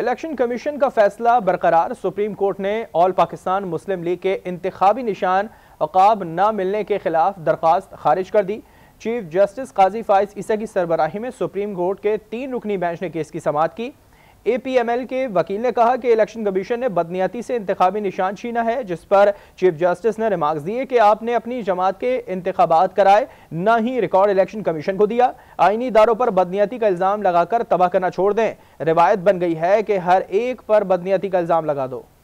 election commission का फैसला बरकरार सुप्रीम कोर्ट ने ऑल पाकिस्तान मुस्लिम लीग के इंतबी निशान अकाब न मिलने के खिलाफ दरख्वास्त खारिज कर दी चीफ जस्टिस काजी फाइज ईसा की सरबराही में सुप्रीम कोर्ट के तीन रुकनी बेंच ने केस की समात की एपीएमएल के वकील ने कहा कि इलेक्शन कमीशन ने बदनीति से इंतबी निशान छीना है जिस पर चीफ जस्टिस ने रिमार्क दिए कि आपने अपनी जमात के इंतबात कराए न ही रिकॉर्ड इलेक्शन कमीशन को दिया आईनी इदारों पर बदनीति का इल्ज़ाम लगाकर तबाह करना छोड़ दें रिवायत बन गई है कि हर एक पर बदनीति का इल्ज़ाम लगा दो